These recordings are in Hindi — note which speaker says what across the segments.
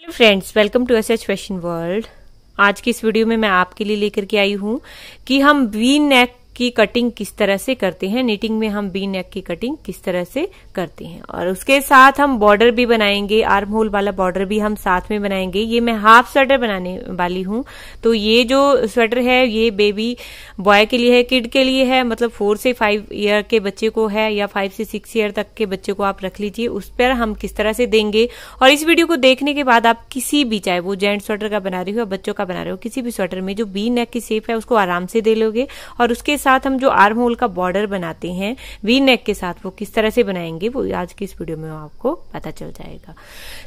Speaker 1: Hello friends welcome to S H fashion world आज की इस वीडियो में मैं आपके लिए लेकर के आई हूँ कि हम वी नेक की कटिंग किस तरह से करते हैं नीटिंग में हम बी नेक की कटिंग किस तरह से करते हैं और उसके साथ हम बॉर्डर भी बनाएंगे आर्म होल वाला बॉर्डर भी हम साथ में बनाएंगे ये मैं हाफ स्वेटर बनाने वाली हूं तो ये जो स्वेटर है ये बेबी बॉय के लिए है किड के लिए है मतलब फोर से फाइव ईयर के बच्चे को है या फाइव से सिक्स ईयर तक के बच्चे को आप रख लीजिए उस पर हम किस तरह से देंगे और इस वीडियो को देखने के बाद आप किसी भी चाहे वो जेंट स्वेटर का बना रहे हो या बच्चों का बना रहे हो किसी भी स्वेटर में जो बी नेक की सेप है उसको आराम से दे लोगे और उसके साथ साथ हम जो आर्म होल का बॉर्डर बनाते हैं वी नेक के साथ वो किस तरह से बनाएंगे वो आज की इस वीडियो में आपको पता चल जाएगा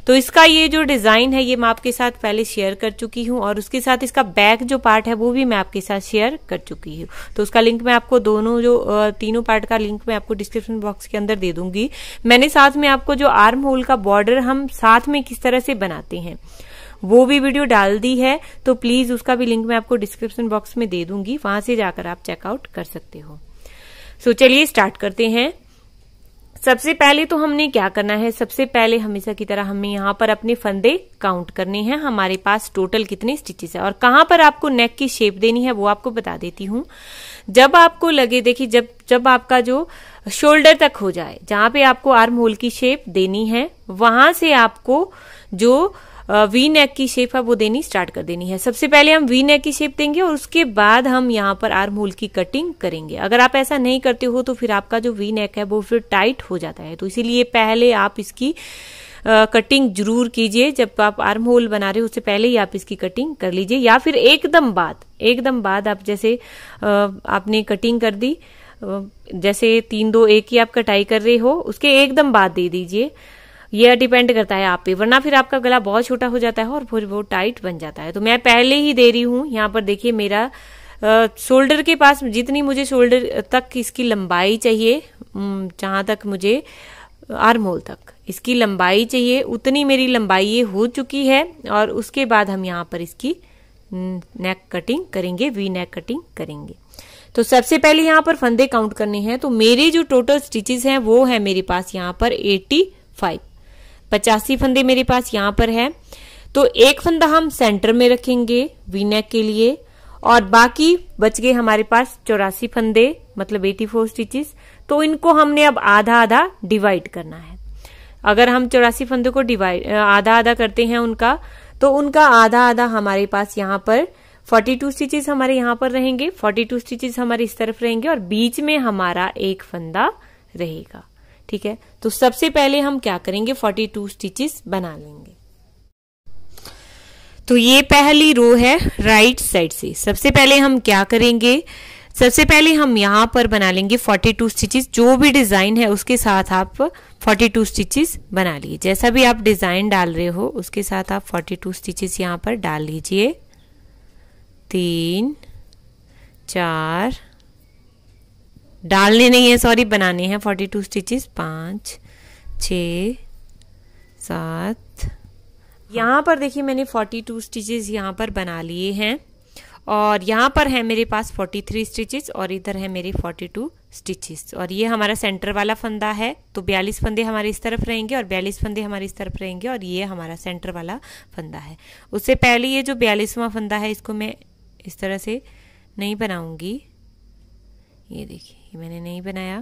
Speaker 1: तो इसका ये जो डिजाइन है ये मैं आपके साथ पहले शेयर कर चुकी हूँ और उसके साथ इसका बैक जो पार्ट है वो भी मैं आपके साथ शेयर कर चुकी हूँ तो उसका लिंक मैं आपको दोनों जो तीनों पार्ट का लिंक मैं आपको डिस्क्रिप्शन बॉक्स के अंदर दे दूंगी मैंने साथ में आपको जो आर्म होल का बॉर्डर हम साथ में किस तरह से बनाते हैं वो भी वीडियो डाल दी है तो प्लीज उसका भी लिंक मैं आपको डिस्क्रिप्शन बॉक्स में दे दूंगी वहां से जाकर आप चेकआउट कर सकते हो सो so, चलिए स्टार्ट करते हैं सबसे पहले तो हमने क्या करना है सबसे पहले हमेशा की तरह हमें यहां पर अपने फंदे काउंट करने हैं हमारे पास टोटल कितने स्टिचेस है और कहाँ पर आपको नेक की शेप देनी है वो आपको बता देती हूँ जब आपको लगे देखिए जब जब आपका जो शोल्डर तक हो जाए जहां पे आपको आर्म होल की शेप देनी है वहां से आपको जो वी नेक की शेप है वो देनी स्टार्ट कर देनी है सबसे पहले हम वी नेक की शेप देंगे और उसके बाद हम यहाँ पर आर्म होल की कटिंग करेंगे अगर आप ऐसा नहीं करते हो तो फिर आपका जो वी नेक है वो फिर टाइट हो जाता है तो इसीलिए पहले आप इसकी कटिंग uh, जरूर कीजिए जब आप आर्म होल बना रहे हो उससे पहले ही आप इसकी कटिंग कर लीजिए या फिर एकदम बाद एकदम बाद आप जैसे uh, आपने कटिंग कर दी uh, जैसे तीन दो एक की आप कटाई कर रहे हो उसके एकदम बाद दे दीजिए यह डिपेंड करता है आप पे वरना फिर आपका गला बहुत छोटा हो जाता है और फिर वो टाइट बन जाता है तो मैं पहले ही दे रही हूँ यहाँ पर देखिए मेरा शोल्डर के पास जितनी मुझे शोल्डर तक इसकी लंबाई चाहिए जहाँ तक मुझे आर्म होल तक इसकी लंबाई चाहिए उतनी मेरी लंबाई ये हो चुकी है और उसके बाद हम यहाँ पर इसकी नेक कटिंग करेंगे वी नेक कटिंग करेंगे तो सबसे पहले यहाँ पर फंदे काउंट करने हैं तो मेरे जो टोटल स्टिचेस हैं वो है मेरे पास यहाँ पर 85 फाइव पचासी फंदे मेरे पास यहां पर है तो एक फंदा हम सेंटर में रखेंगे वीनेक के लिए और बाकी बच गए हमारे पास चौरासी फंदे मतलब 84 फोर स्टिचेस तो इनको हमने अब आधा आधा डिवाइड करना है अगर हम चौरासी फंदे को डिवाइड आधा आधा करते हैं उनका तो उनका आधा आधा हमारे पास यहाँ पर 42 टू स्टिचेस हमारे यहाँ पर रहेंगे 42 टू स्टिचेस हमारे इस तरफ रहेंगे और बीच में हमारा एक फंदा रहेगा ठीक है तो सबसे पहले हम क्या करेंगे 42 टू स्टिचेस बना लेंगे तो ये पहली रो है राइट साइड से सबसे पहले हम क्या करेंगे सबसे पहले हम यहां पर बना लेंगे 42 टू स्टिचेस जो भी डिज़ाइन है उसके साथ आप 42 टू स्टिचेस बना लीजिए जैसा भी आप डिज़ाइन डाल रहे हो उसके साथ आप 42 टू स्टिचेस यहां पर डाल लीजिए तीन चार डालने नहीं है सॉरी बनाने हैं फोर्टी टू स्टिचेस पाँच छ सात यहाँ पर देखिए मैंने फोर्टी टू स्टिचेज यहाँ पर बना लिए हैं और यहाँ पर है मेरे पास फोर्टी थ्री स्टिचेज और इधर है मेरे फोर्टी टू स्टिचेज़ और ये हमारा सेंटर वाला फंदा है तो बयालीस फंदे हमारे इस तरफ रहेंगे और बयालीस फंदे हमारे इस तरफ रहेंगे और ये हमारा सेंटर वाला फंदा है उससे पहले ये जो बयालीसवां फंदा है इसको मैं इस तरह से नहीं बनाऊँगी ये देखिए ये मैंने नहीं बनाया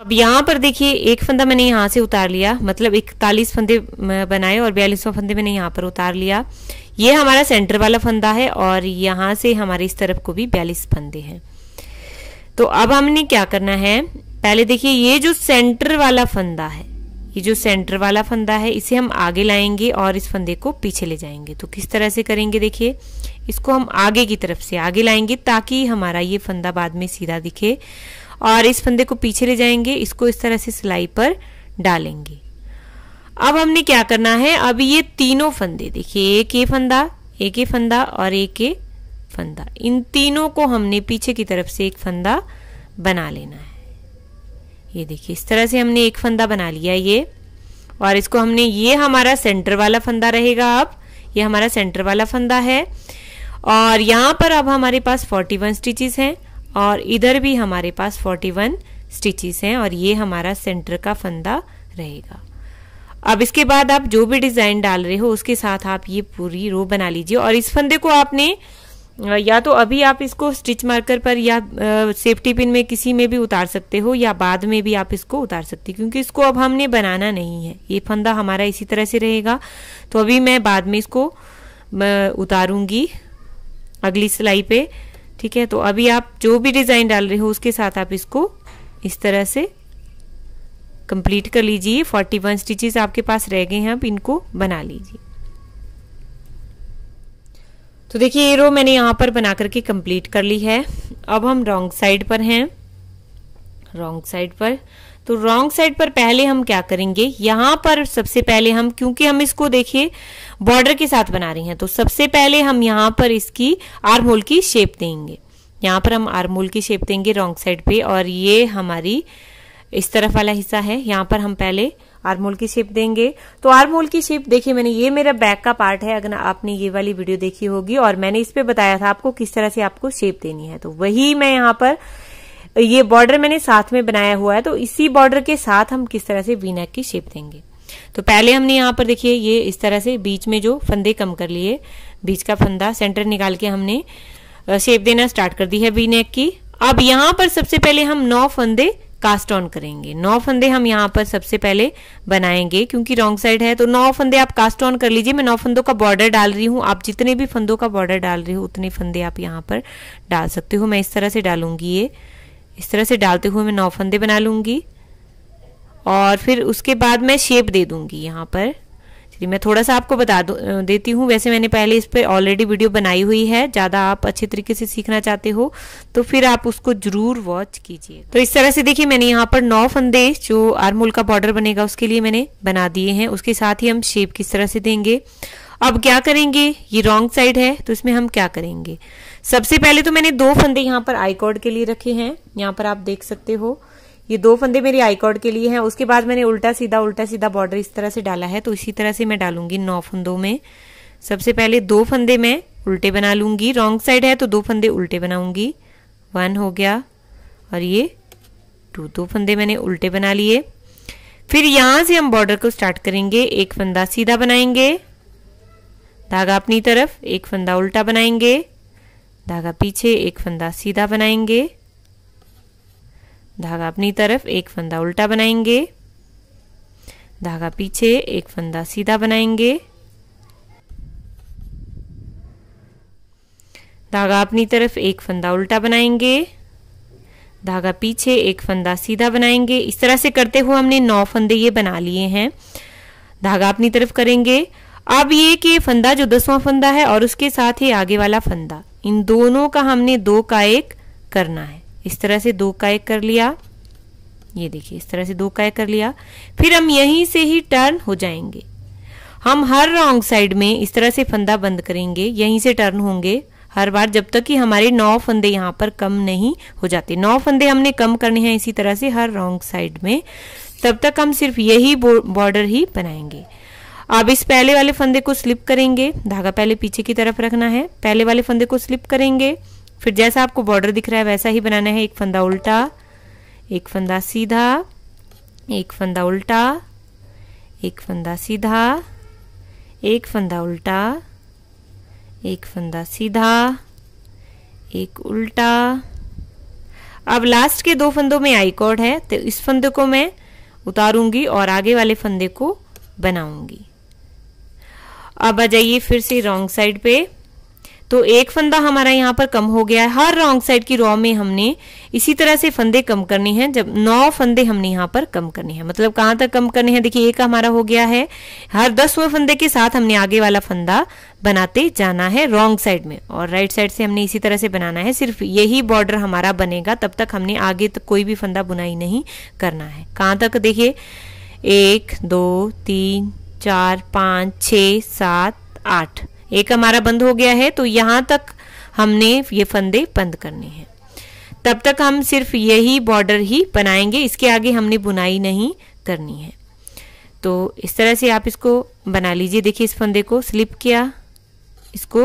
Speaker 1: अब यहाँ पर देखिए एक फंदा मैंने यहाँ से उतार लिया मतलब इकतालीस फंदे बनाए और बयालीसवा फंदे मैंने यहाँ पर उतार लिया ये हमारा सेंटर वाला फंदा है और यहाँ से हमारे इस तरफ को भी बयालीस फंदे हैं तो अब हमने क्या करना है पहले देखिए ये जो सेंटर वाला फंदा है ये जो सेंटर वाला फंदा है इसे हम आगे लाएंगे और इस फंदे को पीछे ले जाएंगे तो किस तरह से करेंगे देखिए इसको हम आगे की तरफ से आगे लाएंगे ताकि हमारा ये फंदा बाद में सीधा दिखे और इस फंदे को पीछे ले जाएंगे इसको इस तरह से सिलाई पर डालेंगे अब हमने क्या करना है अब ये तीनों फंदे देखिए एक ये फंदा एक ये फंदा और एक ये फंदा इन तीनों को हमने पीछे की तरफ से एक फंदा बना लेना है ये देखिए इस तरह से हमने एक फंदा बना लिया ये और इसको हमने ये हमारा सेंटर वाला फंदा रहेगा अब ये हमारा सेंटर वाला फंदा है और यहाँ पर अब हमारे पास 41 स्टिचेस हैं और इधर भी हमारे पास 41 स्टिचेस हैं और ये हमारा सेंटर का फंदा रहेगा अब इसके बाद आप जो भी डिज़ाइन डाल रहे हो उसके साथ आप ये पूरी रो बना लीजिए और इस फंदे को आपने या तो अभी आप इसको स्टिच मार्कर पर या सेफ्टी पिन में किसी में भी उतार सकते हो या बाद में भी आप इसको उतार सकते हो क्योंकि इसको अब हमने बनाना नहीं है ये फंदा हमारा इसी तरह से रहेगा तो अभी मैं बाद में इसको उतारूंगी अगली सिलाई पे ठीक है तो अभी आप जो भी डिज़ाइन डाल रहे हो उसके साथ आप इसको इस तरह से कंप्लीट कर लीजिए फोर्टी वन स्टिचेज आपके पास रह गए हैं आप इनको बना लीजिए तो देखिए ये रो मैंने यहां पर बना करके कंप्लीट कर ली है अब हम रॉन्ग साइड पर हैं रॉन्ग साइड पर तो रॉन्ग साइड पर पहले हम क्या करेंगे यहां पर सबसे पहले हम क्योंकि हम इसको देखिए बॉर्डर के साथ बना रहे हैं तो सबसे पहले हम यहाँ पर इसकी आर्म होल की शेप देंगे यहां पर हम आर्म होल की शेप देंगे रॉन्ग साइड पे और ये हमारी इस तरफ वाला हिस्सा है यहाँ पर हम पहले होल की शेप देंगे तो होल की शेप देखिए मैंने ये मेरा बैक का पार्ट है अगर आपने ये वाली वीडियो देखी होगी और मैंने इस पे बताया था आपको किस तरह से आपको शेप देनी है तो वही मैं यहाँ पर ये बॉर्डर मैंने साथ में बनाया हुआ है तो इसी बॉर्डर के साथ हम किस तरह से वीनेक की शेप देंगे तो पहले हमने यहाँ पर देखिए ये इस तरह से बीच में जो फंदे कम कर लिए बीच का फंदा सेंटर निकाल के हमने शेप देना स्टार्ट कर दी है वीनेक की अब यहाँ पर सबसे पहले हम नौ फंदे कास्ट ऑन करेंगे नौ फंदे हम यहाँ पर सबसे पहले बनाएंगे क्योंकि रॉन्ग साइड है तो नौ फंदे आप कास्ट ऑन कर लीजिए मैं नौ फंदों का बॉर्डर डाल रही हूँ आप जितने भी फंदों का बॉर्डर डाल रही हो उतने फंदे आप यहाँ पर डाल सकते हो मैं इस तरह से डालूंगी ये इस तरह से डालते हुए मैं नौ फंदे बना लूँगी और फिर उसके बाद मैं शेप दे दूँगी यहाँ पर चलिए मैं थोड़ा सा आपको बता देती हूँ वैसे मैंने पहले इस पर ऑलरेडी वीडियो बनाई हुई है ज़्यादा आप अच्छे तरीके से सीखना चाहते हो तो फिर आप उसको ज़रूर वॉच कीजिए तो इस तरह से देखिए मैंने यहाँ पर नौ फंदे जो आरमोल का बॉर्डर बनेगा उसके लिए मैंने बना दिए हैं उसके साथ ही हम शेप किस तरह से देंगे अब क्या करेंगे ये रॉन्ग साइड है तो इसमें हम क्या करेंगे सबसे पहले तो मैंने दो फंदे यहाँ पर आई कॉर्ड के लिए रखे हैं यहाँ पर आप देख सकते हो ये दो फंदे मेरे आई कॉर्ड के लिए हैं उसके बाद मैंने उल्टा सीधा उल्टा सीधा बॉर्डर इस तरह से डाला है तो इसी तरह से मैं डालूंगी नौ फंदों में सबसे पहले दो फंदे मैं उल्टे बना लूंगी रॉन्ग साइड है तो दो फंदे उल्टे बनाऊंगी वन हो गया और ये टू दो फंदे मैंने उल्टे बना लिए फिर यहां से हम बॉर्डर को स्टार्ट करेंगे एक फंदा सीधा बनाएंगे धागा अपनी तरफ एक फंदा उल्टा बनाएंगे धागा पीछे एक फंदा सीधा बनाएंगे धागा अपनी तरफ एक फंदा उल्टा बनाएंगे धागा पीछे एक फंदा सीधा बनाएंगे धागा अपनी तरफ एक फंदा उल्टा बनाएंगे धागा पीछे एक फंदा सीधा बनाएंगे इस तरह से करते हुए हमने नौ फंदे ये बना लिए हैं धागा अपनी तरफ करेंगे अब ये कि फंदा जो दसवां फंदा है और उसके साथ ही आगे वाला फंदा इन दोनों का हमने दो का एक करना है इस तरह से दो का एक कर लिया ये देखिए इस तरह से दो का एक कर लिया फिर हम यहीं से ही टर्न हो जाएंगे हम हर रॉन्ग साइड में इस तरह से फंदा बंद करेंगे यहीं से टर्न होंगे हर बार जब तक कि हमारे नौ फंदे यहाँ पर कम नहीं हो जाते नौ फंदे हमने कम करने हैं इसी तरह से हर रॉन्ग साइड में तब तक हम सिर्फ यही बॉर्डर ही बनाएंगे अब इस पहले वाले फंदे को स्लिप करेंगे धागा पहले पीछे की तरफ रखना है पहले वाले फंदे को स्लिप करेंगे फिर जैसा आपको बॉर्डर दिख रहा है वैसा ही बनाना है एक फंदा उल्टा एक फंदा सीधा एक फंदा उल्टा एक फंदा सीधा एक फंदा उल्टा एक फंदा सीधा एक उल्टा अब लास्ट के दो फंदों में आई कॉर्ड है तो इस फंदे को मैं उतारूंगी और आगे वाले फंदे को बनाऊंगी अब आ जाइए फिर से रॉन्ग साइड पे तो एक फंदा हमारा यहाँ पर कम हो गया है हर रॉन्ग साइड की रॉ में हमने इसी तरह से फंदे कम करने हैं जब नौ फंदे हमने यहाँ पर कम करने हैं मतलब कहाँ तक कम करने हैं देखिए एक हमारा हो गया है हर दसवें फंदे के साथ हमने आगे वाला फंदा बनाते जाना है रॉन्ग साइड में और राइट साइड से हमने इसी तरह से बनाना है सिर्फ यही बॉर्डर हमारा बनेगा तब तक हमने आगे तक कोई भी फंदा बुनाई नहीं करना है कहाँ तक देखिए एक दो तीन चार पाँच छ सात आठ एक हमारा बंद हो गया है तो यहाँ तक हमने ये फंदे बंद करने हैं तब तक हम सिर्फ यही बॉर्डर ही बनाएंगे इसके आगे हमने बुनाई नहीं करनी है तो इस तरह से आप इसको बना लीजिए देखिए इस फंदे को स्लिप किया इसको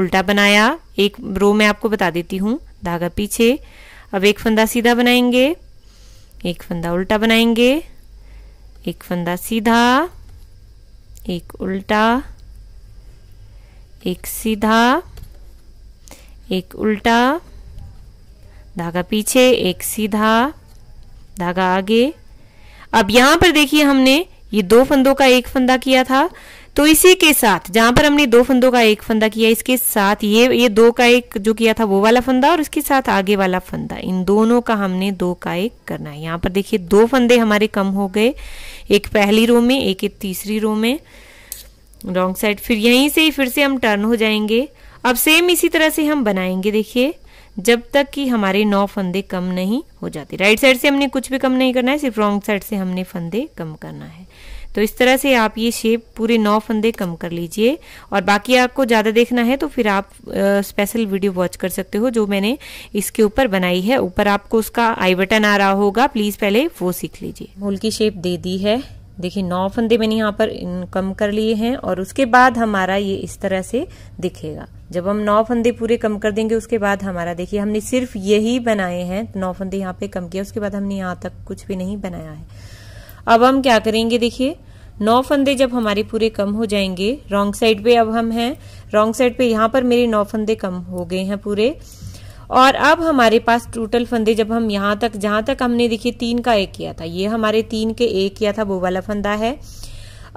Speaker 1: उल्टा बनाया एक रो मैं आपको बता देती हूँ धागा पीछे अब एक फंदा सीधा बनाएंगे एक फंदा उल्टा बनाएंगे एक फंदा सीधा एक उल्टा एक सीधा एक उल्टा धागा पीछे एक सीधा धागा आगे अब यहां पर देखिए हमने ये दो फंदों का एक फंदा किया था तो इसी के साथ जहां पर हमने दो फंदों का एक फंदा किया इसके साथ ये ये दो का एक जो किया था वो वाला फंदा और इसके साथ आगे वाला फंदा इन दोनों का हमने दो का एक करना है यहाँ पर देखिए दो फंदे हमारे कम हो गए एक पहली रो में एक एक तीसरी रो में रॉन्ग साइड फिर यहीं से ही फिर से हम टर्न हो जाएंगे अब सेम इसी तरह से हम बनाएंगे देखिए जब तक कि हमारे नौ फंदे कम नहीं हो जाते राइट साइड से हमने कुछ भी कम नहीं करना है सिर्फ रॉन्ग साइड से हमने फंदे कम करना है तो इस तरह से आप ये शेप पूरे नौ फंदे कम कर लीजिए और बाकी आपको ज़्यादा देखना है तो फिर आप स्पेशल वीडियो वॉच कर सकते हो जो मैंने इसके ऊपर बनाई है ऊपर आपको उसका आई बटन आ रहा होगा प्लीज़ पहले वो सीख लीजिए मोल की शेप दे दी है देखिए नौ फंदे मैंने यहाँ पर कम कर लिए हैं और उसके बाद हमारा ये इस तरह से दिखेगा जब हम नौ फंदे पूरे कम कर देंगे उसके बाद हमारा देखिए हमने सिर्फ यही बनाए हैं नौ फंदे यहाँ पे कम किया उसके बाद हमने यहाँ तक कुछ भी नहीं बनाया है अब हम क्या करेंगे देखिए नौ फंदे जब हमारे पूरे कम हो जाएंगे रॉन्ग साइड पे अब हम हैं रॉन्ग साइड पे यहाँ पर मेरे नौ फंदे कम हो गए हैं पूरे और अब हमारे पास टोटल फंदे जब हम यहाँ तक जहां तक हमने देखिए तीन का एक किया था ये हमारे तीन के एक किया था वो वाला फंदा है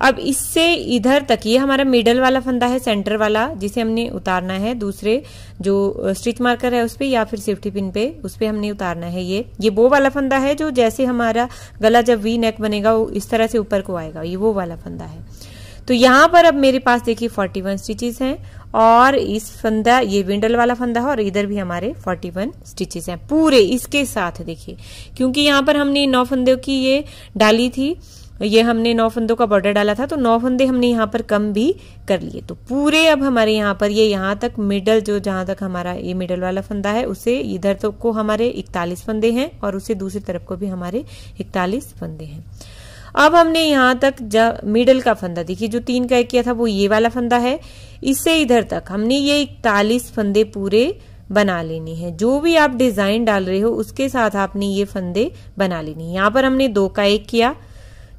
Speaker 1: अब इससे इधर तक ये हमारा मिडल वाला फंदा है सेंटर वाला जिसे हमने उतारना है दूसरे जो स्टिच मार्कर है उस पर या फिर सेफ्टी पिन पे उस पर हमने उतारना है ये ये वो वाला फंदा है जो जैसे हमारा गला जब वी नेक बनेगा वो इस तरह से ऊपर को आएगा ये वो वाला फंदा है तो यहाँ पर अब मेरे पास देखिए वन स्टिचेज हैं और इस फंदा ये विंडल वाला फंदा है और इधर भी हमारे 41 स्टिचेस हैं पूरे इसके साथ देखिए क्योंकि यहाँ पर हमने नौ फंदों की ये डाली थी ये हमने नौ फंदों का बॉर्डर डाला था तो नौ फंदे हमने यहाँ पर कम भी कर लिए तो पूरे अब हमारे यहाँ पर ये यहाँ तक मिडल जो जहाँ तक हमारा ये मिडल वाला फंदा है उसे इधर तो को हमारे इकतालीस फंदे हैं और उसे दूसरी तरफ को भी हमारे इकतालीस फंदे हैं अब हमने यहाँ तक मिडल का फंदा देखिए जो तीन का एक किया था वो ये वाला फंदा है इससे इधर तक हमने ये इकतालीस फंदे पूरे बना लेनी है जो भी आप डिजाइन डाल रहे हो उसके साथ आपने ये फंदे बना लेनी है यहाँ पर हमने दो का एक किया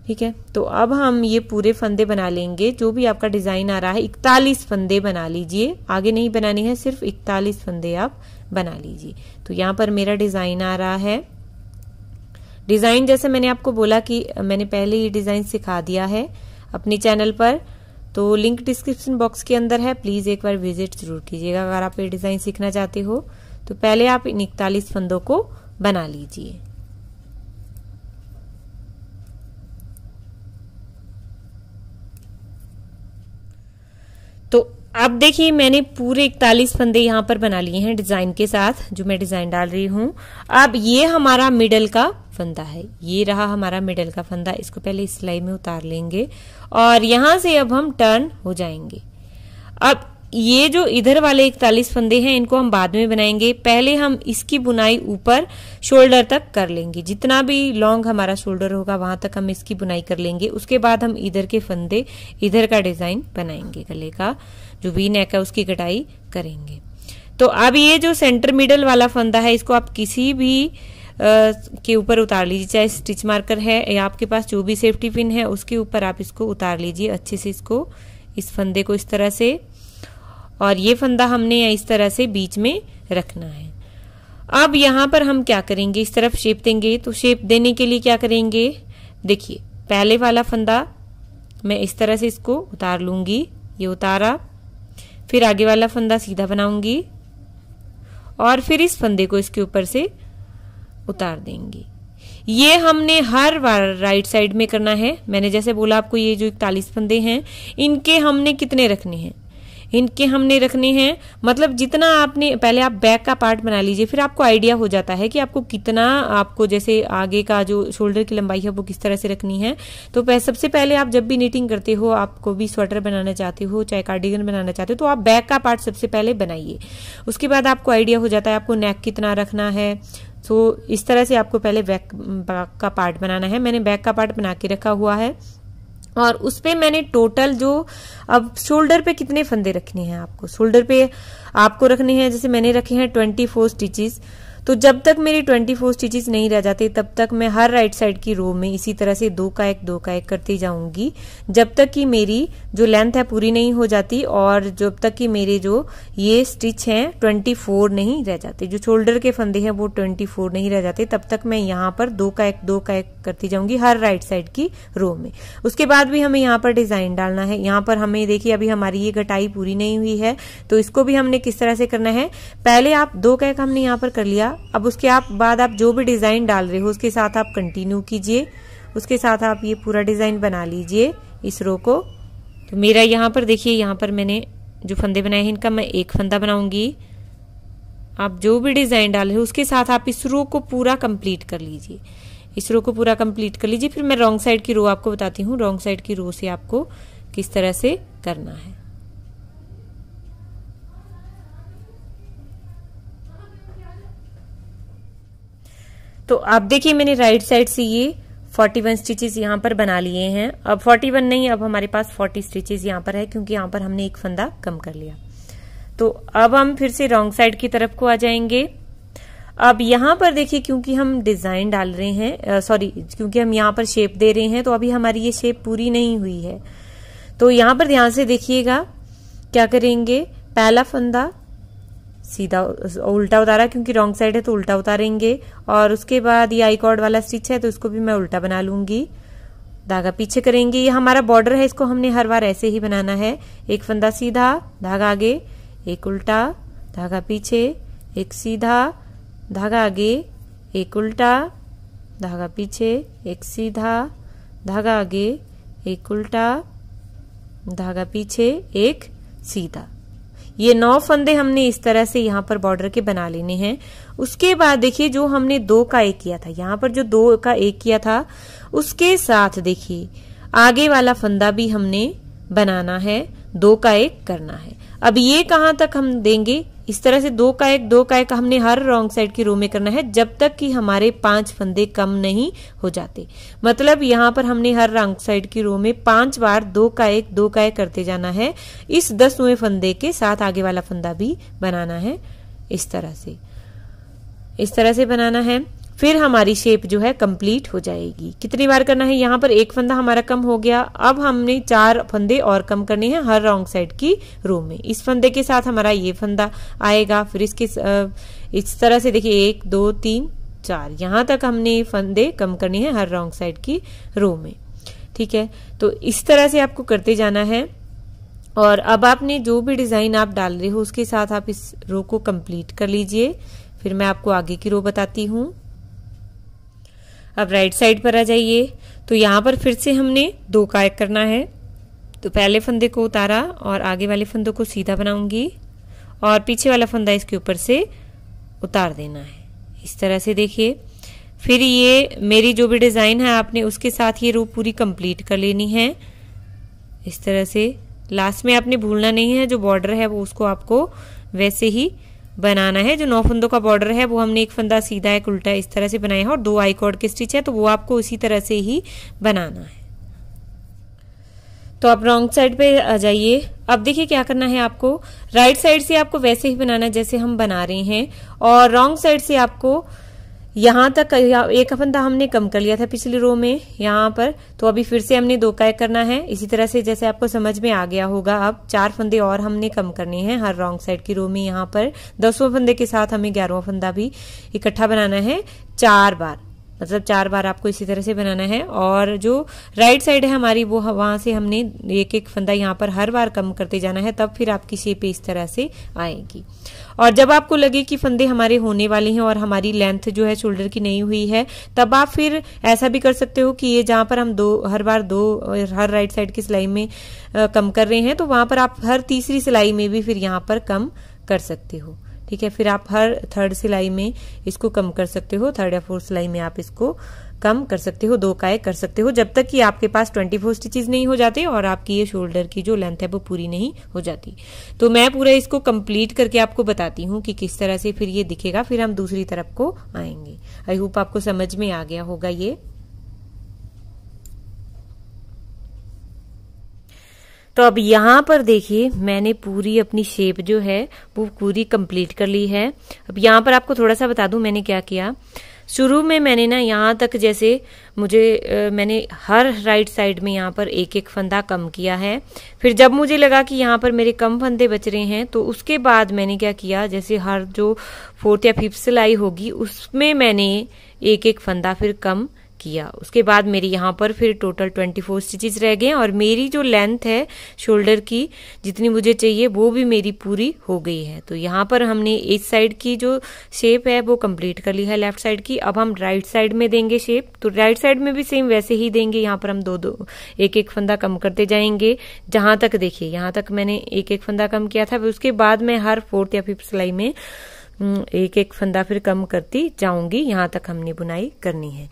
Speaker 1: ठीक है तो अब हम ये पूरे फंदे बना लेंगे जो भी आपका डिजाइन आ रहा है इकतालीस फंदे बना लीजिए आगे नहीं बनाने हैं सिर्फ इकतालीस फंदे आप बना लीजिए तो यहाँ पर मेरा डिजाइन आ रहा है डिजाइन जैसे मैंने आपको बोला कि मैंने पहले ये डिजाइन सिखा दिया है अपने चैनल पर तो लिंक डिस्क्रिप्शन बॉक्स के अंदर है प्लीज एक बार विजिट जरूर कीजिएगा अगर आप ये डिजाइन सीखना चाहते हो तो पहले आप इन इकतालीस फंदों को बना लीजिए तो अब देखिए मैंने पूरे इकतालीस फंदे यहां पर बना लिए हैं डिजाइन के साथ जो मैं डिजाइन डाल रही हूं अब ये हमारा मिडल का फंदा है ये रहा हमारा मिडल का फंदा इसको पहले सिलाई में उतार लेंगे और यहां से अब हम टर्न हो जाएंगे अब ये जो इधर वाले इकतालीस फंदे हैं इनको हम बाद में बनाएंगे पहले हम इसकी बुनाई ऊपर शोल्डर तक कर लेंगे जितना भी लॉन्ग हमारा शोल्डर होगा वहां तक हम इसकी बुनाई कर लेंगे उसके बाद हम इधर के फंदे इधर का डिजाइन बनाएंगे गले का जो वी नेक है उसकी कटाई करेंगे तो अब ये जो सेंटर मिडल वाला फंदा है इसको आप किसी भी के ऊपर उतार लीजिए चाहे स्टिच मार्कर है या आपके पास जो भी सेफ्टी पिन है उसके ऊपर आप इसको उतार लीजिए अच्छे से इसको इस फंदे को इस तरह से और ये फंदा हमने इस तरह से बीच में रखना है अब यहां पर हम क्या करेंगे इस तरफ शेप देंगे तो शेप देने के लिए क्या करेंगे देखिए पहले वाला फंदा मैं इस तरह से इसको उतार लूंगी ये उतारा फिर आगे वाला फंदा सीधा बनाऊंगी और फिर इस फंदे को इसके ऊपर से उतार देंगी ये हमने हर बार राइट साइड में करना है मैंने जैसे बोला आपको ये जो इकतालीस फंदे हैं इनके हमने कितने रखने हैं इनके हमने रखने हैं मतलब जितना आपने पहले आप बैक का पार्ट बना लीजिए फिर आपको आइडिया हो जाता है कि आपको कितना आपको जैसे आगे का जो शोल्डर की लंबाई है वो किस तरह से रखनी है तो सबसे पहले आप जब भी नीटिंग करते हो आपको भी स्वेटर बनाना चाहते हो चाहे कार्डिगन बनाना चाहते हो तो आप बैक का पार्ट सबसे पहले बनाइए उसके बाद आपको आइडिया हो जाता है आपको नेक कितना रखना है तो इस तरह से आपको पहले बैक का पार्ट बनाना है मैंने बैक का पार्ट बना के रखा हुआ है और उस पर मैंने टोटल जो अब शोल्डर पे कितने फंदे रखने हैं आपको शोल्डर पे आपको रखने हैं जैसे मैंने रखे हैं ट्वेंटी फोर स्टिचेस तो जब तक मेरी ट्वेंटी फोर स्टिचेज नहीं रह जाते तब तक मैं हर राइट साइड की रो में इसी तरह से दो का एक दो का एक करती जाऊंगी जब तक कि मेरी जो लेंथ है पूरी नहीं हो जाती और जब तक कि मेरे जो ये स्टिच हैं ट्वेंटी फोर नहीं रह जाते जो शोल्डर के फंदे हैं वो ट्वेंटी फोर नहीं रह जाते तब तक मैं यहाँ पर दो का एक दो का एक करती जाऊंगी हर राइट साइड की रो में उसके बाद भी हमें यहाँ पर डिजाइन डालना है यहाँ पर हमें देखिए अभी हमारी ये घटाई पूरी नहीं हुई है तो इसको भी हमने किस तरह से करना है पहले आप दो का एक हमने यहाँ पर कर लिया अब उसके आप बाद आप जो भी डिज़ाइन डाल रहे हो उसके साथ आप कंटिन्यू कीजिए उसके साथ आप ये पूरा डिज़ाइन बना लीजिए इस रो को तो मेरा यहाँ पर देखिए यहाँ पर मैंने जो फंदे बनाए हैं इनका मैं एक फंदा बनाऊंगी आप जो भी डिज़ाइन डाल रहे हो उसके साथ आप इस रो को पूरा कंप्लीट कर लीजिए इस रो को पूरा कंप्लीट कर लीजिए फिर मैं रॉन्ग साइड की रो आपको बताती हूँ रॉन्ग साइड की रो से आपको किस तरह से करना है तो आप देखिए मैंने राइट साइड से ये 41 स्टिचेस यहाँ पर बना लिए हैं अब 41 नहीं अब हमारे पास 40 स्टिचेस यहाँ पर है क्योंकि यहाँ पर हमने एक फंदा कम कर लिया तो अब हम फिर से रॉन्ग साइड की तरफ को आ जाएंगे अब यहां पर देखिए क्योंकि हम डिजाइन डाल रहे हैं सॉरी क्योंकि हम यहाँ पर शेप दे रहे हैं तो अभी हमारी ये शेप पूरी नहीं हुई है तो यहां पर ध्यान से देखिएगा क्या करेंगे पहला फंदा सीधा उल्टा उतारा क्योंकि रॉन्ग साइड है तो उल्टा उतारेंगे और उसके बाद ये आई कॉर्ड वाला स्टिच है तो इसको भी मैं उल्टा बना लूंगी धागा पीछे करेंगे ये हमारा बॉर्डर है इसको हमने हर बार ऐसे ही बनाना है एक फंदा सीधा धागा आगे एक उल्टा धागा पीछे एक सीधा धागा आगे एक उल्टा धागा पीछे एक सीधा धागा आगे एक उल्टा धागा पीछे एक सीधा ये नौ फंदे हमने इस तरह से यहाँ पर बॉर्डर के बना लेने हैं उसके बाद देखिए जो हमने दो का एक किया था यहाँ पर जो दो का एक किया था उसके साथ देखिए आगे वाला फंदा भी हमने बनाना है दो का एक करना है अब ये कहाँ तक हम देंगे इस तरह से दो का एक दो का एक हमने हर रॉन्ग साइड की रो में करना है जब तक कि हमारे पांच फंदे कम नहीं हो जाते मतलब यहाँ पर हमने हर रॉन्ग साइड की रो में पांच बार दो का एक दो का एक करते जाना है इस दसवें फंदे के साथ आगे वाला फंदा भी बनाना है इस तरह से इस तरह से बनाना है फिर हमारी शेप जो है कंप्लीट हो जाएगी कितनी बार करना है यहाँ पर एक फंदा हमारा कम हो गया अब हमने चार फंदे और कम करने हैं हर रॉन्ग साइड की रो में इस फंदे के साथ हमारा ये फंदा आएगा फिर इसके इस तरह से देखिए एक दो तीन चार यहाँ तक हमने फंदे कम करने हैं हर रॉन्ग साइड की रो में ठीक है तो इस तरह से आपको करते जाना है और अब आपने जो भी डिज़ाइन आप डाल रहे हो उसके साथ आप इस रो को कंप्लीट कर लीजिए फिर मैं आपको आगे की रो बताती हूँ अब राइट साइड पर आ जाइए तो यहाँ पर फिर से हमने दो काय करना है तो पहले फंदे को उतारा और आगे वाले फंदों को सीधा बनाऊंगी और पीछे वाला फंदा इसके ऊपर से उतार देना है इस तरह से देखिए फिर ये मेरी जो भी डिज़ाइन है आपने उसके साथ ये रूप पूरी कंप्लीट कर लेनी है इस तरह से लास्ट में आपने भूलना नहीं है जो बॉर्डर है वो उसको आपको वैसे ही बनाना है जो नौ फंदों का बॉर्डर है वो हमने एक फंदा सीधा एक उल्टा इस तरह से बनाया है और दो आई कॉर्ड के स्टिच है तो वो आपको उसी तरह से ही बनाना है तो आप रॉन्ग साइड पे आ जाइए अब देखिए क्या करना है आपको राइट साइड से आपको वैसे ही बनाना है जैसे हम बना रहे हैं और रॉन्ग साइड से आपको यहाँ तक एक फंदा हमने कम कर लिया था पिछली रो में यहाँ पर तो अभी फिर से हमने दो का एक करना है इसी तरह से जैसे आपको समझ में आ गया होगा अब चार फंदे और हमने कम करने हैं हर रॉन्ग साइड की रो में यहाँ पर दसवें फंदे के साथ हमें ग्यारहवा फंदा भी इकट्ठा बनाना है चार बार मतलब चार बार आपको इसी तरह से बनाना है और जो राइट साइड है हमारी वो वहां से हमने एक एक फंदा यहाँ पर हर बार कम करते जाना है तब फिर आपकी शेप इस तरह से आएगी और जब आपको लगे कि फंदे हमारे होने वाले हैं और हमारी लेंथ जो है शोल्डर की नहीं हुई है तब आप फिर ऐसा भी कर सकते हो कि ये जहाँ पर हम दो हर बार दो हर राइट साइड की सिलाई में आ, कम कर रहे हैं तो वहां पर आप हर तीसरी सिलाई में भी फिर यहाँ पर कम कर सकते हो ठीक है फिर आप हर थर्ड सिलाई में इसको कम कर सकते हो थर्ड या फोर्थ सिलाई में आप इसको कम कर सकते हो दो काय कर सकते हो जब तक कि आपके पास ट्वेंटी फोर स्टिचेज नहीं हो जाते और आपकी ये शोल्डर की जो लेंथ है वो पूरी नहीं हो जाती तो मैं पूरा इसको कंप्लीट करके आपको बताती हूँ कि किस तरह से फिर ये दिखेगा फिर हम दूसरी तरफ को आएंगे आई होप आपको समझ में आ गया होगा ये तो अब यहाँ पर देखिए मैंने पूरी अपनी शेप जो है वो पूरी कंप्लीट कर ली है अब यहाँ पर आपको थोड़ा सा बता दू मैंने क्या किया शुरू में मैंने ना यहाँ तक जैसे मुझे आ, मैंने हर राइट साइड में यहाँ पर एक एक फंदा कम किया है फिर जब मुझे लगा कि यहाँ पर मेरे कम फंदे बच रहे हैं तो उसके बाद मैंने क्या किया जैसे हर जो फोर्थ या फिफ्थ सिलाई होगी उसमें मैंने एक एक फंदा फिर कम किया उसके बाद मेरी यहाँ पर फिर टोटल ट्वेंटी फोर स्टिचेज रह गए और मेरी जो लेंथ है शोल्डर की जितनी मुझे चाहिए वो भी मेरी पूरी हो गई है तो यहाँ पर हमने एक साइड की जो शेप है वो कंप्लीट कर ली है लेफ्ट साइड की अब हम राइट साइड में देंगे शेप तो राइट साइड में भी सेम वैसे ही देंगे यहाँ पर हम दो दो एक एक फंदा कम करते जाएंगे जहां तक देखिए यहां तक मैंने एक एक फंदा कम किया था उसके बाद में हर फोर्थ या फिफ्थ सिलाई में एक एक फंदा फिर कम करती जाऊंगी यहां तक हमने बुनाई करनी है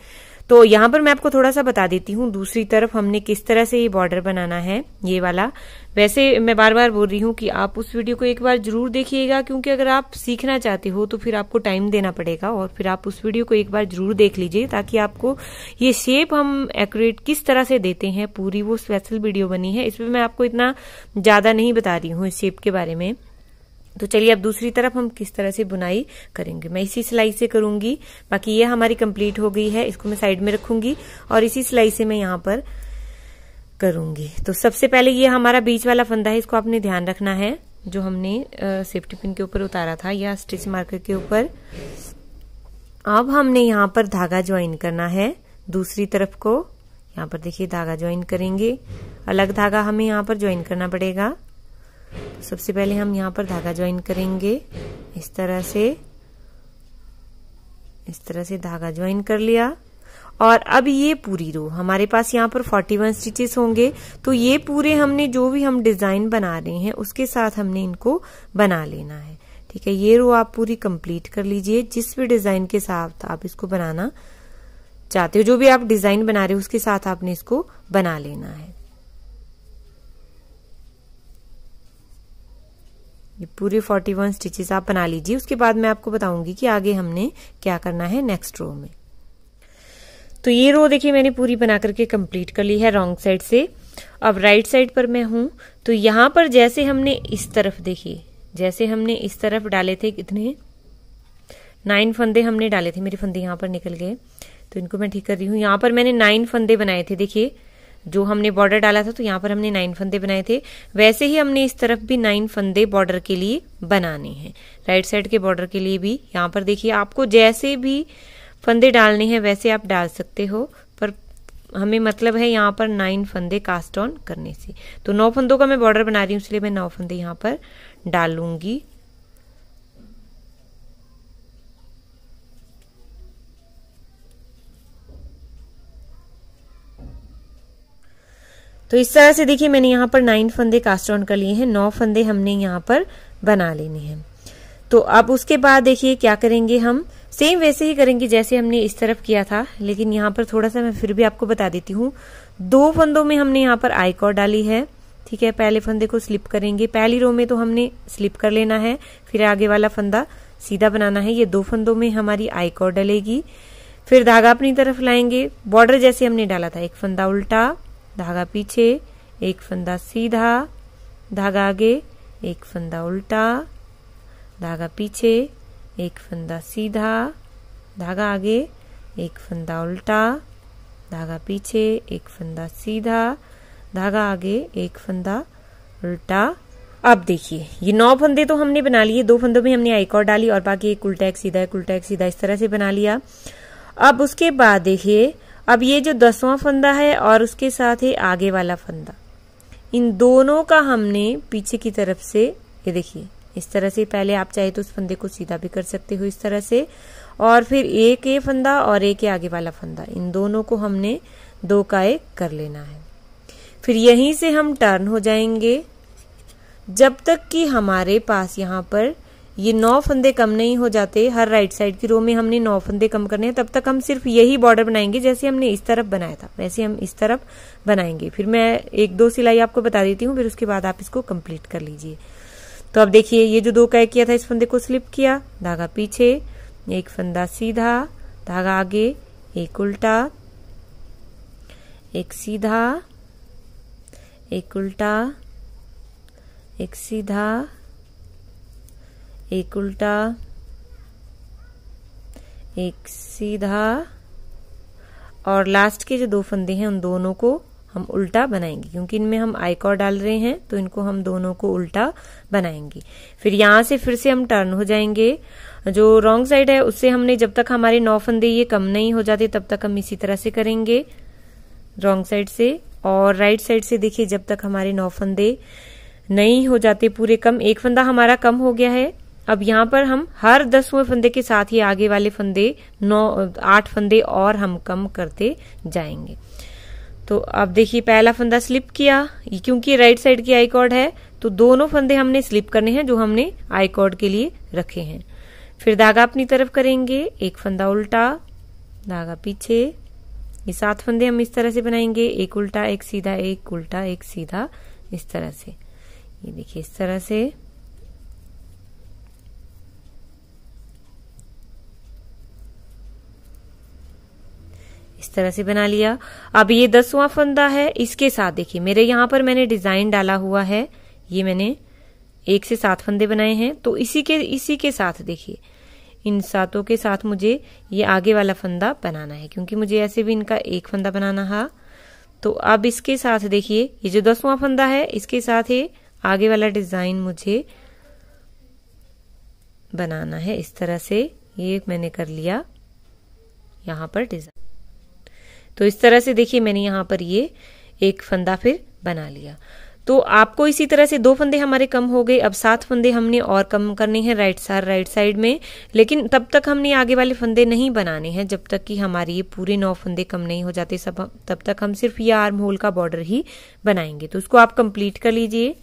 Speaker 1: तो यहां पर मैं आपको थोड़ा सा बता देती हूँ दूसरी तरफ हमने किस तरह से ये बॉर्डर बनाना है ये वाला वैसे मैं बार बार बोल रही हूँ कि आप उस वीडियो को एक बार जरूर देखिएगा क्योंकि अगर आप सीखना चाहते हो तो फिर आपको टाइम देना पड़ेगा और फिर आप उस वीडियो को एक बार जरूर देख लीजिए ताकि आपको ये शेप हम एक्यूरेट किस तरह से देते हैं पूरी वो स्पेशल वीडियो बनी है इसमें मैं आपको इतना ज़्यादा नहीं बता रही हूँ इस शेप के बारे में तो चलिए अब दूसरी तरफ हम किस तरह से बुनाई करेंगे मैं इसी सिलाई से करूंगी बाकी ये हमारी कंप्लीट हो गई है इसको मैं साइड में रखूंगी और इसी सिलाई से मैं यहां पर करूंगी तो सबसे पहले ये हमारा बीच वाला फंदा है इसको आपने ध्यान रखना है जो हमने सेफ्टी पिन के ऊपर उतारा था या स्टिच मार्कर के ऊपर अब हमने यहाँ पर धागा ज्वाइन करना है दूसरी तरफ को यहाँ पर देखिए धागा ज्वाइन करेंगे अलग धागा हमें यहाँ पर ज्वाइन करना पड़ेगा सबसे पहले हम यहाँ पर धागा ज्वाइन करेंगे इस तरह से इस तरह से धागा ज्वाइन कर लिया और अब ये पूरी रो हमारे पास यहाँ पर 41 स्टिचेस होंगे तो ये पूरे हमने जो भी हम डिजाइन बना रहे हैं उसके साथ हमने इनको बना लेना है ठीक है ये रो आप पूरी कंप्लीट कर लीजिए जिस भी डिजाइन के साथ आप इसको बनाना चाहते हो जो भी आप डिजाइन बना रहे हो उसके साथ आपने इसको बना लेना है ये पूरे 41 स्टिचेस आप बना लीजिए उसके बाद मैं आपको बताऊंगी कि आगे हमने क्या करना है नेक्स्ट रो में तो ये रो देखिए मैंने पूरी बना करके कंप्लीट कर ली है रॉन्ग साइड से अब राइट साइड पर मैं हूं तो यहां पर जैसे हमने इस तरफ देखिए जैसे हमने इस तरफ डाले थे कितने नाइन फंदे हमने डाले थे मेरे फंदे यहां पर निकल गए तो इनको मैं ठीक कर रही हूं यहां पर मैंने नाइन फंदे बनाए थे देखिए जो हमने बॉर्डर डाला था तो यहाँ पर हमने नाइन फंदे बनाए थे वैसे ही हमने इस तरफ भी नाइन फंदे बॉर्डर के लिए बनाने हैं राइट साइड के बॉर्डर के लिए भी यहाँ पर देखिए आपको जैसे भी फंदे डालने हैं वैसे आप डाल सकते हो पर हमें मतलब है यहाँ पर नाइन फंदे कास्ट ऑन करने से तो नौ फंदों का मैं बॉर्डर बना रही हूँ इसलिए मैं नौ फंदे यहाँ पर डालूंगी तो इस तरह से देखिए मैंने यहाँ पर नाइन फंदे कास्ट ऑन कर लिए हैं नौ फंदे हमने यहाँ पर बना लेने हैं तो अब उसके बाद देखिए क्या करेंगे हम सेम वैसे ही करेंगे जैसे हमने इस तरफ किया था लेकिन यहाँ पर थोड़ा सा मैं फिर भी आपको बता देती हूँ दो फंदों में हमने यहाँ पर आईकॉर डाली है ठीक है पहले फंदे को स्लिप करेंगे पहली रो में तो हमने स्लिप कर लेना है फिर आगे वाला फंदा सीधा बनाना है ये दो फंदों में हमारी आईकॉर डलेगी फिर धागा अपनी तरफ लाएंगे बॉर्डर जैसे हमने डाला था एक फंदा उल्टा धागा पीछे एक फंदा सीधा धागा आगे एक फंदा उल्टा धागा पीछे एक फंदा सीधा धागा आगे एक फंदा उल्टा धागा पीछे एक फंदा सीधा धागा आगे एक फंदा उल्टा अब देखिए ये नौ फंदे तो हमने बना लिए दो फंदों में हमने एक और डाली और बाकी एक उल्टा एक सीधा एक उल्टा एक सीधा इस तरह से बना लिया अब उसके बाद देखिए अब ये जो दसवां फंदा है और उसके साथ है आगे वाला फंदा इन दोनों का हमने पीछे की तरफ से ये देखिए इस तरह से पहले आप चाहे तो उस फंदे को सीधा भी कर सकते हो इस तरह से और फिर एक ये फंदा और एक ये आगे वाला फंदा इन दोनों को हमने दो का एक कर लेना है फिर यहीं से हम टर्न हो जाएंगे जब तक कि हमारे पास यहाँ पर ये नौ फंदे कम नहीं हो जाते हर राइट साइड की रो में हमने नौ फंदे कम करने हैं तब तक हम सिर्फ यही बॉर्डर बनाएंगे जैसे हमने इस तरफ बनाया था वैसे हम इस तरफ बनाएंगे फिर मैं एक दो सिलाई आपको बता देती हूँ फिर उसके बाद आप इसको कंप्लीट कर लीजिए तो अब देखिए ये जो दो कै किया था इस फंदे को स्लिप किया धागा पीछे एक फंदा सीधा धागा आगे एक उल्टा एक सीधा एक उल्टा एक सीधा एक उल्टा एक सीधा और लास्ट के जो दो फंदे हैं उन दोनों को हम उल्टा बनाएंगे क्योंकि इनमें हम आईकॉर डाल रहे हैं तो इनको हम दोनों को उल्टा बनाएंगे फिर यहां से फिर से हम टर्न हो जाएंगे जो रॉन्ग साइड है उससे हमने जब तक हमारे नौ फंदे ये कम नहीं हो जाते तब तक हम इसी तरह से करेंगे रॉन्ग साइड से और राइट साइड से देखिए जब तक हमारे नौ फंदे नहीं हो जाते पूरे कम एक फंदा हमारा कम हो गया है अब यहाँ पर हम हर दसवें फंदे के साथ ही आगे वाले फंदे नौ आठ फंदे और हम कम करते जाएंगे तो अब देखिए पहला फंदा स्लिप किया क्योंकि राइट साइड की आईकॉर्ड है तो दोनों फंदे हमने स्लिप करने हैं जो हमने आईकॉर्ड के लिए रखे हैं फिर धागा अपनी तरफ करेंगे एक फंदा उल्टा धागा पीछे ये सात फंदे हम इस तरह से बनाएंगे एक उल्टा एक सीधा एक उल्टा एक सीधा इस तरह से ये देखिए इस तरह से इस तरह से बना लिया अब ये दसवां फंदा है इसके साथ देखिए मेरे यहाँ पर मैंने डिजाइन डाला हुआ है ये मैंने एक से सात फंदे बनाए हैं तो इसी के इसी के साथ देखिए इन सातों के साथ मुझे ये आगे वाला फंदा बनाना है क्योंकि मुझे ऐसे भी इनका एक फंदा बनाना है तो अब इसके साथ देखिए ये जो दसवां फंदा है इसके साथ ये आगे वाला डिजाइन मुझे बनाना है इस तरह से ये मैंने कर लिया यहां पर डिजाइन तो इस तरह से देखिए मैंने यहाँ पर ये एक फंदा फिर बना लिया तो आपको इसी तरह से दो फंदे हमारे कम हो गए अब सात फंदे हमने और कम करने हैं राइट साइड राइट साइड में लेकिन तब तक हमने आगे वाले फंदे नहीं बनाने हैं जब तक कि हमारे ये पूरे नौ फंदे कम नहीं हो जाते सब तब तक हम सिर्फ ये आर्म होल का बॉर्डर ही बनाएंगे तो उसको आप कंप्लीट कर लीजिए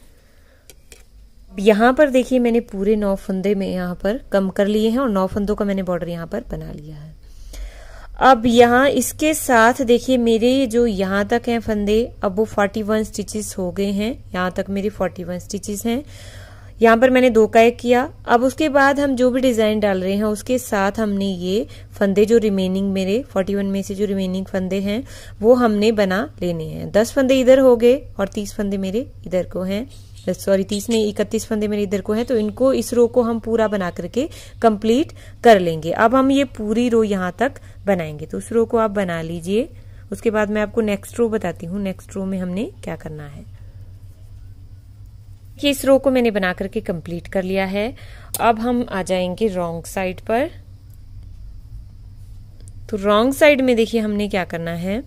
Speaker 1: यहां पर देखिए मैंने पूरे नौ फंदे में यहां पर कम कर लिए हैं और नौ फंदों का मैंने बॉर्डर यहां पर बना लिया है अब यहाँ इसके साथ देखिए मेरे जो यहाँ तक हैं फंदे अब वो 41 स्टिचेस हो गए हैं यहाँ तक मेरे 41 स्टिचेस हैं यहाँ पर मैंने दो का एक किया अब उसके बाद हम जो भी डिज़ाइन डाल रहे हैं उसके साथ हमने ये फंदे जो रिमेनिंग मेरे 41 में से जो रिमेनिंग फंदे हैं वो हमने बना लेने हैं 10 फंदे इधर हो गए और 30 फंदे मेरे इधर को हैं सॉरी तीस नहीं इकतीस फंदे मेरे इधर को है तो इनको इस रो को हम पूरा बना करके कंप्लीट कर लेंगे अब हम ये पूरी रो यहां तक बनाएंगे तो उस रो को आप बना लीजिए उसके बाद मैं आपको नेक्स्ट रो बताती हूँ नेक्स्ट रो में हमने क्या करना है कि इस रो को मैंने बना करके कंप्लीट कर लिया है अब हम आ जाएंगे रॉन्ग साइड पर तो रॉन्ग साइड में देखिए हमने क्या करना है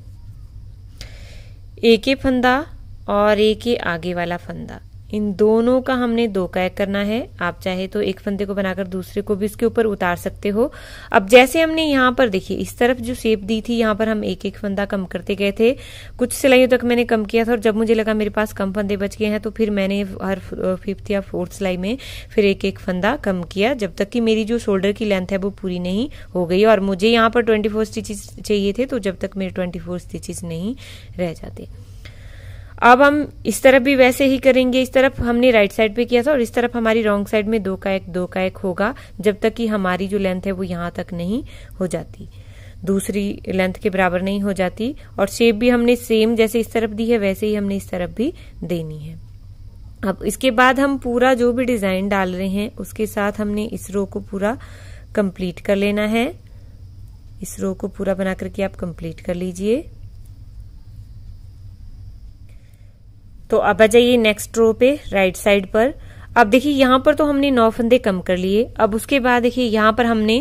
Speaker 1: एक फंदा और एक आगे वाला फंदा इन दोनों का हमने दो का एक करना है आप चाहे तो एक फंदे को बनाकर दूसरे को भी इसके ऊपर उतार सकते हो अब जैसे हमने यहाँ पर देखिए इस तरफ जो शेप दी थी यहाँ पर हम एक एक फंदा कम करते गए थे कुछ सिलाइयों तक मैंने कम किया था और जब मुझे लगा मेरे पास कम फंदे बच गए हैं तो फिर मैंने हर फिफ्थ या फोर्थ सिलाई में फिर एक एक फंदा कम किया जब तक कि मेरी जो शोल्डर की लेंथ है वो पूरी नहीं हो गई और मुझे यहाँ पर ट्वेंटी फोर स्टिचेज चाहिए थे तो जब तक मेरे ट्वेंटी फोर स्टिचेज नहीं रह जाते अब हम इस तरफ भी वैसे ही करेंगे इस तरफ हमने राइट साइड पे किया था और इस तरफ हमारी रॉन्ग साइड में दो का एक दो का एक होगा जब तक कि हमारी जो लेंथ है वो यहां तक नहीं हो जाती दूसरी लेंथ के बराबर नहीं हो जाती और शेप भी हमने सेम जैसे इस तरफ दी है वैसे ही हमने इस तरफ भी देनी है अब इसके बाद हम पूरा जो भी डिजाइन डाल रहे हैं उसके साथ हमने इस रो को पूरा कंप्लीट कर लेना है इस रो को पूरा बना करके आप कंप्लीट कर लीजिए तो अब आ जाइए नेक्स्ट रो पे राइट साइड पर अब देखिए यहां पर तो हमने नौ फंदे कम कर लिए अब उसके बाद देखिए यहां पर हमने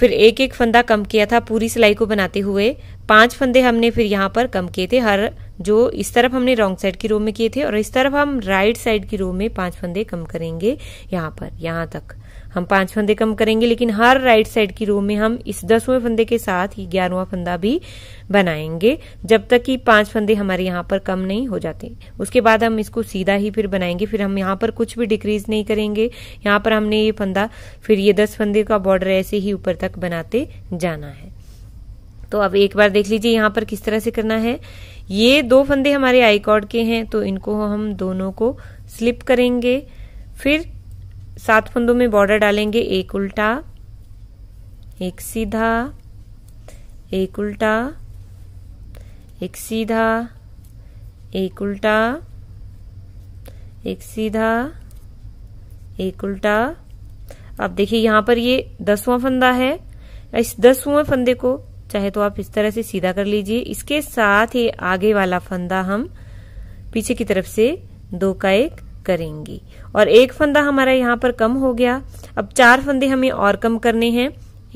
Speaker 1: फिर एक एक फंदा कम किया था पूरी सिलाई को बनाते हुए पांच फंदे हमने फिर यहाँ पर कम किए थे हर जो इस तरफ हमने रॉन्ग साइड की रो में किए थे और इस तरफ हम राइट साइड की रो में पांच फंदे कम करेंगे यहाँ पर यहाँ तक हम पांच फंदे कम करेंगे लेकिन हर राइट साइड की रो में हम इस दसवें फंदे के साथ ही ग्यारहवा फंदा भी बनाएंगे जब तक कि पांच फंदे हमारे यहाँ पर कम नहीं हो जाते उसके बाद हम इसको सीधा ही फिर बनाएंगे फिर हम यहाँ पर कुछ भी डिक्रीज नहीं करेंगे यहाँ पर हमने ये फंदा फिर ये दस फंदे का बॉर्डर ऐसे ही ऊपर तक बनाते जाना है तो अब एक बार देख लीजिए यहाँ पर किस तरह से करना है ये दो फंदे हमारे आई कॉर्ड के हैं तो इनको हम दोनों को स्लिप करेंगे फिर सात फंदों में बॉर्डर डालेंगे एक उल्टा एक सीधा एक उल्टा एक सीधा एक उल्टा एक सीधा एक उल्टा अब देखिए यहां पर ये दसवां फंदा है इस दसवें फंदे को चाहे तो आप इस तरह से सीधा कर लीजिए इसके साथ ही आगे वाला फंदा हम पीछे की तरफ से दो का एक करेंगे और एक फंदा हमारा यहाँ पर कम हो गया अब चार फंदे हमें और कम करने हैं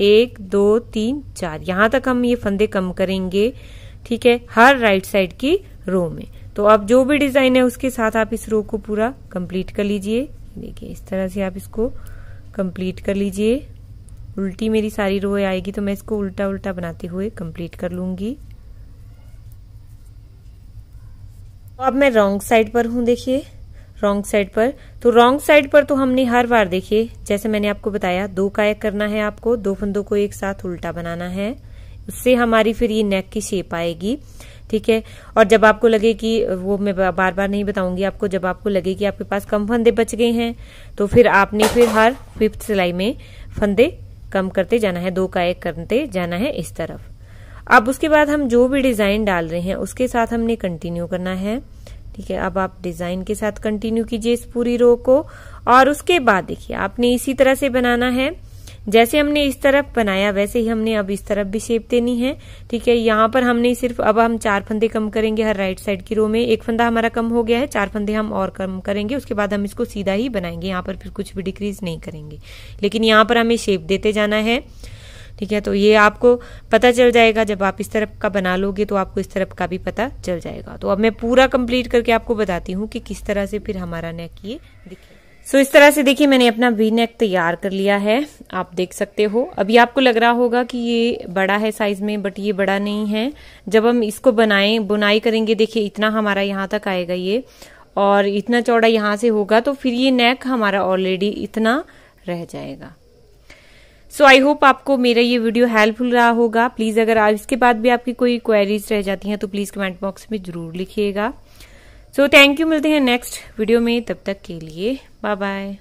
Speaker 1: एक दो तीन चार यहाँ तक हम ये फंदे कम करेंगे ठीक है हर राइट साइड की रो में तो अब जो भी डिजाइन है उसके साथ आप इस रो को पूरा कंप्लीट कर लीजिए देखिए इस तरह से आप इसको कंप्लीट कर लीजिए उल्टी मेरी सारी रोए आएगी तो मैं इसको उल्टा उल्टा बनाते हुए कंप्लीट कर लूंगी तो अब मैं रॉन्ग साइड पर हूं देखिए रॉन्ग साइड पर तो रॉन्ग साइड पर तो हमने हर बार देखिए जैसे मैंने आपको बताया दो कायक करना है आपको दो फंदों को एक साथ उल्टा बनाना है उससे हमारी फिर ये नेक की शेप आएगी ठीक है और जब आपको लगे कि वो मैं बार बार नहीं बताऊंगी आपको जब आपको लगे कि आपके पास कम फंदे बच गए हैं तो फिर आपने फिर हर फिफ्थ सिलाई में फंदे कम करते जाना है दो का एक करते जाना है इस तरफ अब उसके बाद हम जो भी डिजाइन डाल रहे हैं उसके साथ हमने कंटिन्यू करना है ठीक है अब आप डिजाइन के साथ कंटिन्यू कीजिए इस पूरी रो को और उसके बाद देखिए आपने इसी तरह से बनाना है जैसे हमने इस तरफ बनाया वैसे ही हमने अब इस तरफ भी शेप देनी है ठीक है यहाँ पर हमने सिर्फ अब हम चार फंदे कम करेंगे हर राइट साइड की रो में एक फंदा हमारा कम हो गया है चार फंदे हम और कम करेंगे उसके बाद हम इसको सीधा ही बनाएंगे यहाँ पर फिर कुछ भी डिक्रीज नहीं करेंगे लेकिन यहाँ पर हमें शेप देते जाना है ठीक है तो ये आपको पता चल जाएगा जब आप इस तरफ का बना लोगे तो आपको इस तरफ का भी पता चल जाएगा तो अब मैं पूरा कंप्लीट करके आपको बताती हूँ कि किस तरह से फिर हमारा नेक ये दिखे सो so, इस तरह से देखिए मैंने अपना वी नेक तैयार कर लिया है आप देख सकते हो अभी आपको लग रहा होगा कि ये बड़ा है साइज में बट ये बड़ा नहीं है जब हम इसको बनाएं बुनाई करेंगे देखिए इतना हमारा यहाँ तक आएगा ये और इतना चौड़ा यहाँ से होगा तो फिर ये नेक हमारा ऑलरेडी इतना रह जाएगा सो आई होप आपको मेरा ये वीडियो हेल्पफुल रहा होगा प्लीज़ अगर आप इसके बाद भी आपकी कोई क्वेरीज रह जाती हैं तो प्लीज़ कमेंट बॉक्स में ज़रूर लिखिएगा सो थैंक यू मिलते हैं नेक्स्ट वीडियो में तब तक के लिए Bye bye.